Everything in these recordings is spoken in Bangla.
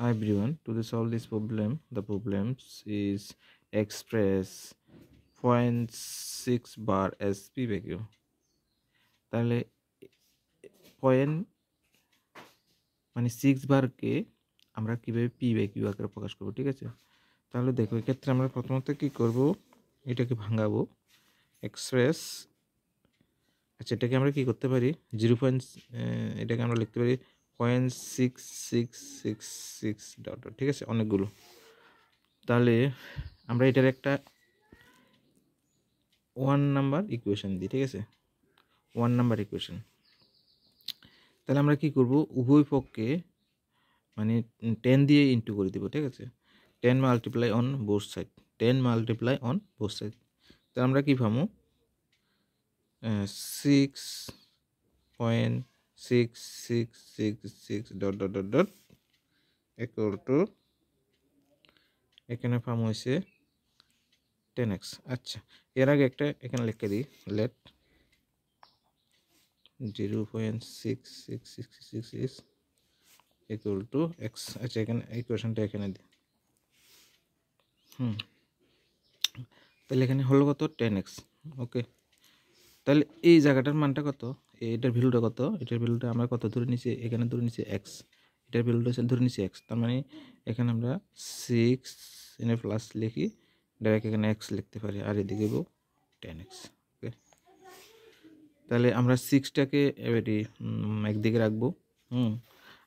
Hi everyone, to the solve this problem, the problem is express 0.6 bar as p value. তাহলে পয়েন্ট মানে সিক্স বারকে আমরা কীভাবে পি কিউ আকারে প্রকাশ করবো ঠিক আছে তাহলে দেখো এক্ষেত্রে আমরা প্রথমত কি করব এটাকে ভাঙাবো এক্সপ্রেস আচ্ছা এটাকে আমরা কি করতে পারি জিরো পয়েন্ট এটাকে আমরা লিখতে পারি point six six six six dot ঠিক আছে অনেকগুলো তাহলে আমরা এটার একটা ওয়ান নাম্বার ইকুয়েশন দিই ঠিক আছে ওয়ান নাম্বার ইকুয়েশন তাহলে আমরা কি করব উভয় পক্ষে মানে টেন দিয়ে ইন্টু করে দিব ঠিক আছে ten multiply on both side ten multiply on both side তাহলে আমরা কি ভাবো six point six six six six dot dot dot dot equal to এখানে ফার্ম হয়েছে টেন এক্স আচ্ছা এর আগে একটা এখানে লিখে দিই let zero point six six six six six equal to x আচ্ছা এখানে এই কোয়েশনটা এখানে দিই হুম তাহলে এখানে হলো কত টেন এক্স ওকে তাহলে এই জায়গাটার মানটা কত এটার ভ্যালুটা কত এটার ভ্যালুটা আমরা কত ধরে নিচ্ছি এখানে ধরে নিচ্ছি এক্স এটার ভ্যালুটা ধরে নিচ্ছি এক্স তার মানে এখানে আমরা সিক্স এনে প্লাস লিখি ডাইরেক্ট এখানে এক্স লিখতে পারি আর এদিকে দেবো টেন এক্স ওকে তাহলে আমরা সিক্সটাকে এবারে একদিকে রাখবো হুম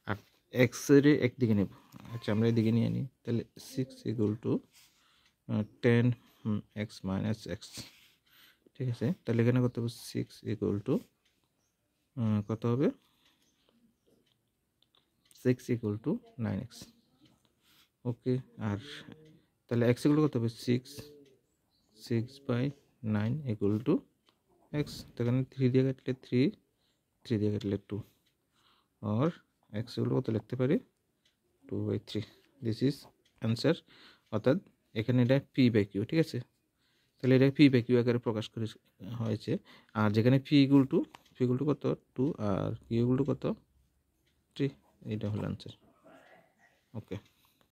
আর এক্সের একদিকে নেব আচ্ছা আমরা এদিকে নিয়ে নিই তাহলে six equal to ten x minus x ঠিক আছে তাহলে এখানে করতে হবে সিক্স ইকুয়াল টু কত হবে six equal to nine x okay আর তাহলে এক্স ইকুয়াল কত হবে six six by nine equal to x সেখানে থ্রি দিয়ে কাটলে থ্রি থ্রি দিয়ে কাটলে টু আর এক্স ইকুয়াল কত লিখতে পারি two by three this is answer অর্থাৎ এখানে এটা পি বাই কিউ ঠিক আছে তাহলে এটা পি বাই কিউ আকারে প্রকাশ করে হয়েছে আর যেখানে P equal to equal to কত টু আর কিউ কত থ্রি এইটা হলো আনসার ওকে